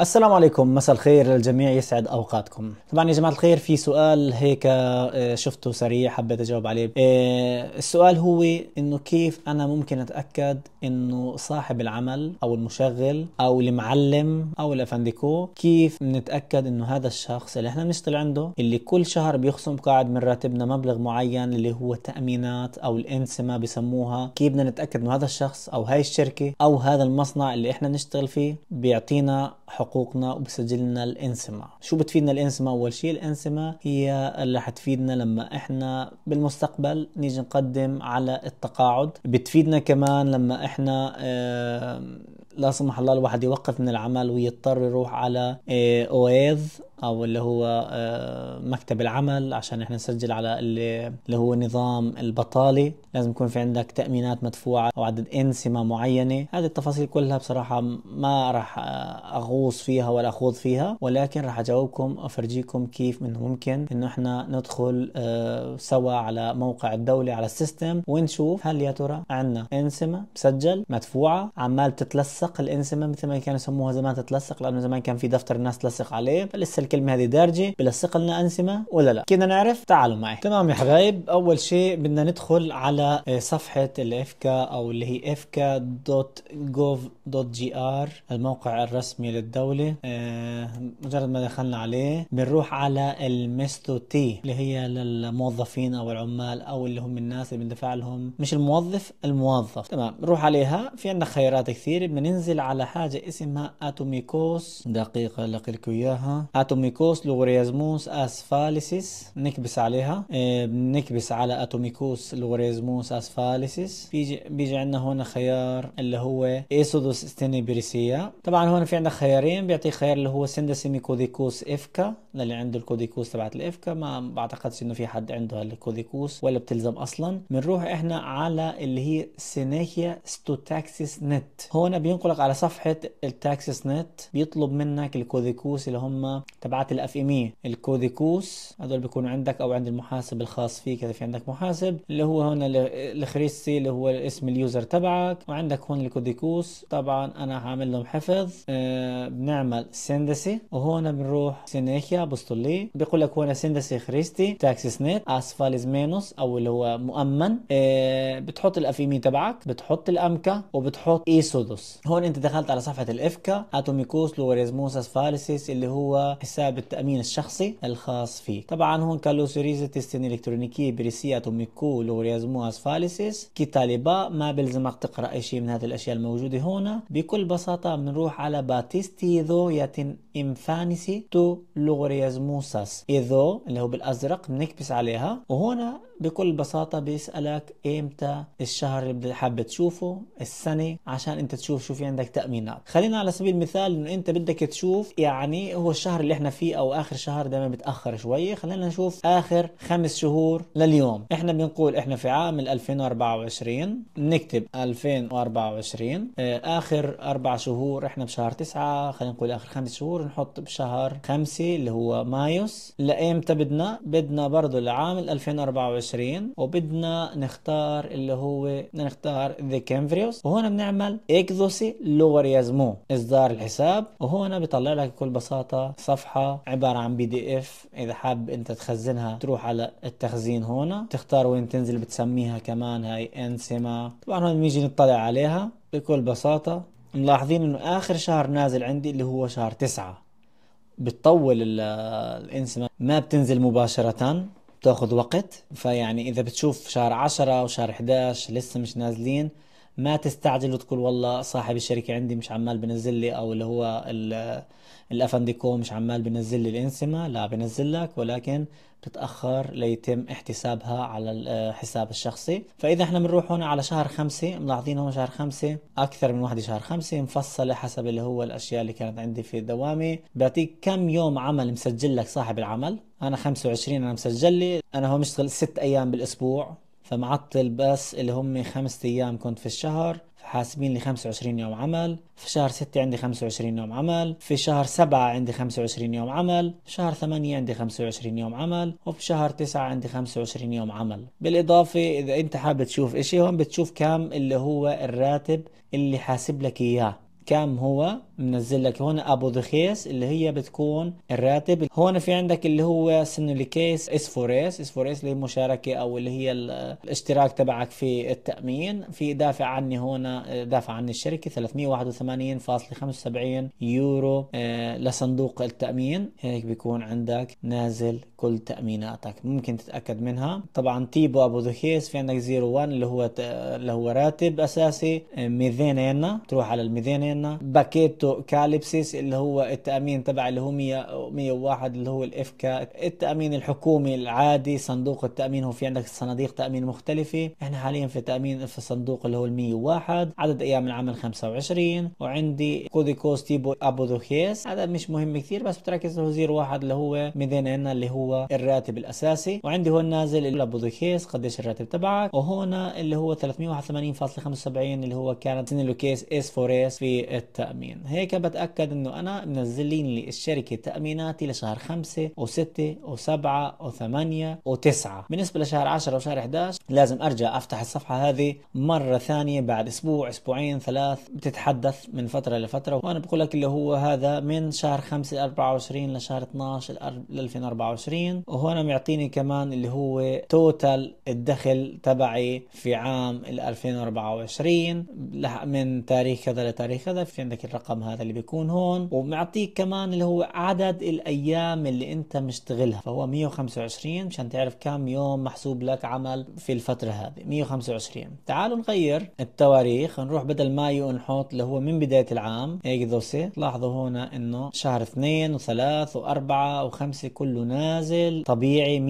السلام عليكم مساء الخير للجميع يسعد اوقاتكم طبعا يا جماعه الخير في سؤال هيك آه، شفته سريع حبيت اجاوب عليه آه، السؤال هو انه كيف انا ممكن اتاكد انه صاحب العمل او المشغل او المعلم او الافنديكو كيف نتاكد انه هذا الشخص اللي احنا بنشتغل عنده اللي كل شهر بيخصم قاعد من راتبنا مبلغ معين اللي هو تامينات او الانسمه بسموها كيف بدنا نتاكد انه هذا الشخص او هاي الشركه او هذا المصنع اللي احنا بنشتغل فيه بيعطينا حق حقوقنا وبسجلنا الانسمة شو بتفيدنا الانسمة اول شيء الانسمة هي اللي حتفيدنا لما احنا بالمستقبل نيجي نقدم على التقاعد بتفيدنا كمان لما احنا اه لا سمح الله الواحد يوقف من العمل ويضطر يروح على إيه، اويز او اللي هو آه، مكتب العمل عشان احنا نسجل على اللي هو نظام البطاله لازم يكون في عندك تامينات مدفوعه او عدد انسمه معينه هذه التفاصيل كلها بصراحه ما راح آه، اغوص فيها ولا اخوض فيها ولكن راح اجاوبكم وافرجيكم كيف من ممكن انه احنا ندخل آه، سوا على موقع الدوله على السيستم ونشوف هل يا ترى عندنا انسمه مسجل مدفوعه عمال تتلسع تلصق الانسمه مثل ما كانوا يسموها زمان تتلصق لانه زمان كان في دفتر الناس تلصق عليه فلسه الكلمه هذه دارجه بلصق لنا انسمه ولا لا كنا نعرف تعالوا معي تمام يا حبايب اول شيء بدنا ندخل على آه، صفحه الافكا او اللي هي افكا دوت جوف دوت جي ار الموقع الرسمي للدوله آه، مجرد ما دخلنا عليه بنروح على المستو تي اللي هي للموظفين او العمال او اللي هم الناس اللي بندفع لهم مش الموظف الموظف تمام نروح عليها في عندنا خيارات كثير بدنا تنزل على حاجة اسمها أتوميكوس دقيقة لقلك إياها أتوميكوس لوغوريزموس أسفاليسيس نكبس عليها آه، نكبس بنكبس على أتوميكوس لوغوريزموس أسفاليسيس بيجي بيجي عندنا هون خيار اللي هو إيسودوس ستينيبريسيا طبعا هون في عندنا خيارين بيعطي خيار اللي هو سندسيمي كوديكوس إفكا للي عنده الكوديكوس تبعت الإفكا ما بعتقدش إنه في حد عنده الكوديكوس ولا بتلزم أصلا بنروح إحنا على اللي هي سينيكيا ستوتاكسيس نت هون بينقل بيدخلك على صفحه التاكسس نت بيطلب منك الكوذيكوس اللي هم تبعات الاف ام اي e. الكوذيكوس هذول بيكون عندك او عند المحاسب الخاص فيك اذا في عندك محاسب اللي هو هون الخريستي اللي هو اسم اليوزر تبعك وعندك هون الكوذيكوس طبعا انا هعمل لهم حفظ أه بنعمل سندسي وهون بنروح سينيكيا بوستولي بيقول لك هون سندسي خريستي تاكسس نت اسفاليز مينوس او اللي هو مؤمن أه بتحط الاف ام اي e تبعك بتحط الامكا وبتحط ايسودوس هون هون انت دخلت على صفحه الافكا اتوميكوس لوريزموسس فاليسيس اللي هو حساب التامين الشخصي الخاص فيك طبعا هون كالو له سيريزا تستين الكترونيكي بريسي اتوميكو لوغاريزموس فاليسيس كي طالبا ما بلزمك تقرا اي شيء من هذه الاشياء الموجوده هون بكل بساطه بنروح على باتيستي ذو يتن انفانسي تو لوريزموسس اذو اللي هو بالازرق بنكبس عليها وهنا بكل بساطة بيسألك إمتى إيه الشهر اللي حابب تشوفه السنة عشان أنت تشوف شو في عندك تأمينات خلينا على سبيل المثال إنه أنت بدك تشوف يعني هو الشهر اللي إحنا فيه أو آخر شهر دائما بتأخر شوية خلينا نشوف آخر خمس شهور لليوم إحنا بنقول إحنا في عام 2024 بنكتب 2024 آخر أربع شهور إحنا بشهر تسعة خلينا نقول آخر خمس شهور نحط بشهر خمسة اللي هو مايوس لإمتى بدنا بدنا برضه لعام 2024 20 وبدنا نختار اللي هو بدنا نختار ذا كامفريوس وهون بنعمل اكزوسي لوغاريزمو اصدار الحساب وهون بيطلع لك بكل بساطه صفحه عباره عن بي دي اف اذا حاب انت تخزنها تروح على التخزين هون تختار وين تنزل بتسميها كمان هاي انسما طبعا هون بنيجي نطلع عليها بكل بساطه ملاحظين انه اخر شهر نازل عندي اللي هو شهر تسعة بتطول الانسما ما بتنزل مباشرة بتاخذ وقت فيعني اذا بتشوف شهر 10 وشهر 11 لسه مش نازلين ما تستعجل وتقول والله صاحب الشركه عندي مش عمال بنزل لي او اللي هو الافندي كو مش عمال بنزل لي الانسمه لا بنزل لك ولكن بتتاخر ليتم احتسابها على الحساب الشخصي فاذا احنا بنروح هون على شهر خمسة ملاحظين هون شهر خمسة اكثر من وحده شهر خمسة مفصله حسب اللي هو الاشياء اللي كانت عندي في دوامي بيعطيك كم يوم عمل مسجل لك صاحب العمل انا 25 انا مسجل لي انا هون بشتغل ست ايام بالاسبوع فمعطل بس اللي هم خمسة أيام كنت في الشهر فحاسبين لي 25 يوم عمل في شهر 6 عندي 25 يوم عمل في شهر 7 عندي 25 يوم عمل في شهر 8 عندي 25 يوم عمل وفي شهر 9 عندي 25 يوم عمل بالإضافة إذا أنت حابب تشوف إشي هون بتشوف كام اللي هو الراتب اللي حاسب لك إياه كام هو منزل لك هون ابو ذخيس اللي هي بتكون الراتب هون في عندك اللي هو سنوليكيس اسفوريس اسفوريس اللي هي المشاركه او اللي هي الاشتراك تبعك في التامين في دافع عني هون دافع عني الشركه 381.75 يورو آه، لصندوق التامين هيك بيكون عندك نازل كل تاميناتك ممكن تتاكد منها طبعا تيبو ابو ذخيس في عندك 01 اللي هو اللي هو راتب اساسي آه، ميذينينا تروح على الميذينينا باكيتو كاليبسيس اللي هو التامين تبع اللي هو 101 اللي هو الافكا التامين الحكومي العادي صندوق التامين هو في عندك صناديق تامين مختلفه احنا حاليا في تامين في الصندوق اللي هو ال 101 عدد ايام العمل 25 وعندي كودي كوديكوس ابو دوخيس هذا مش مهم كثير بس بتركز له زير واحد اللي هو 200 هنا اللي هو الراتب الاساسي وعندي هون نازل ابو دوخيس قديش الراتب تبعك وهنا اللي هو 381.75 اللي هو كانت سنلوكيس اس فوريس في التامين هيك بتأكد انه انا منزلين لي الشركة تأميناتي لشهر 5 و6 و7 و8 و9 بالنسبة لشهر 10 وشهر 11 لازم ارجع افتح الصفحة هذه مرة ثانية بعد اسبوع اسبوعين ثلاث بتتحدث من فترة لفترة وانا بقول لك اللي هو هذا من شهر 5 24 لشهر 12 ل 2024 وهنا معطيني كمان اللي هو توتال الدخل تبعي في عام 2024 من تاريخ كذا لتاريخ كذا في عندك الرقم هذا اللي بيكون هون ومعطيك كمان اللي هو عدد الايام اللي انت مشتغلها فهو 125 مشان تعرف كم يوم محسوب لك عمل في الفتره هذه 125 تعالوا نغير التواريخ نروح بدل مايو نحط اللي هو من بدايه العام اكدوسي لاحظوا هنا انه شهر 2 و3 و4 و5 كله نازل طبيعي 100%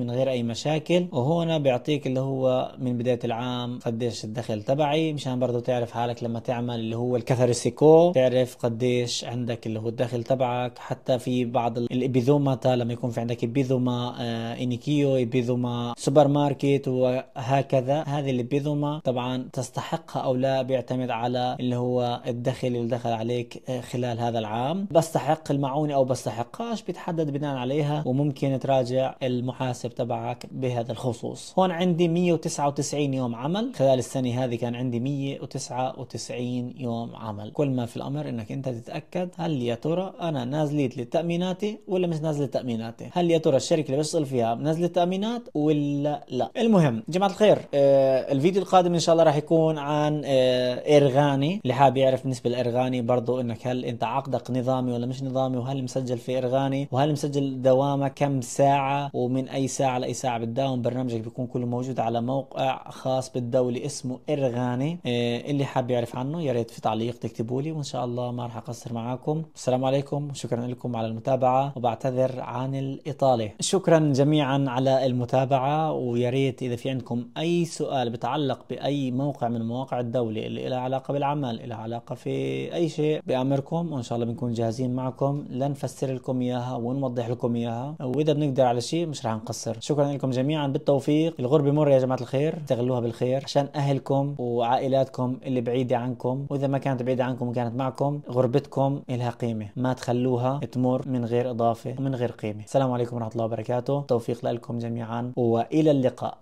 من غير اي مشاكل وهنا بيعطيك اللي هو من بدايه العام قديش الدخل تبعي مشان برضه تعرف حالك لما تعمل اللي هو الكثرسيكو تعرف تعرف قديش عندك اللي هو الدخل تبعك حتى في بعض الابيزومات لما يكون في عندك ابيزوما انيكيو آه، ابيزوما سوبر ماركت وهكذا هذه الابيزوما طبعا تستحقها او لا بيعتمد على اللي هو الدخل اللي دخل عليك آه، خلال هذا العام بستحق المعونه او بستحقهاش بتحدد بناء عليها وممكن تراجع المحاسب تبعك بهذا الخصوص هون عندي 199 يوم عمل خلال السنه هذه كان عندي 199 يوم عمل كل ما في الامر الأمر أنك أنت تتأكد هل يا ترى أنا نازليت لتأميناتي ولا مش نازلة تأميناتي هل يا ترى الشركة اللي بشتغل فيها نازلة تأمينات ولا لا المهم جماعة الخير آه الفيديو القادم إن شاء الله راح يكون عن آه إرغاني اللي حاب يعرف بالنسبة لإرغاني برضو أنك هل أنت عقدك نظامي ولا مش نظامي وهل مسجل في إرغاني وهل مسجل دوامة كم ساعة ومن أي ساعة لأي ساعة بتداوم برنامجك بيكون كله موجود على موقع خاص بالدولة اسمه إرغاني آه اللي حاب يعرف عنه يا ريت في تعليق تكتبوا لي وإن شاء الله الله ما راح اقصر معاكم السلام عليكم شكرا لكم على المتابعه وبعتذر عن الاطاله شكرا جميعا على المتابعه ويا ريت اذا في عندكم اي سؤال بتعلق باي موقع من مواقع الدوله اللي لها علاقه بالعمل لها علاقه في اي شيء بامركم وان شاء الله بنكون جاهزين معكم لنفسر لكم اياها ونوضح لكم اياها واذا بنقدر على شيء مش راح نقصر شكرا لكم جميعا بالتوفيق الغربه مر يا جماعه الخير استغلوها بالخير عشان اهلكم وعائلاتكم اللي بعيده عنكم واذا ما كانت بعيده عنكم وكانت معكم معكم غربتكم إلها قيمة ما تخلوها تمر من غير إضافة ومن غير قيمة السلام عليكم ورحمة الله وبركاته توفيق لكم جميعا وإلى اللقاء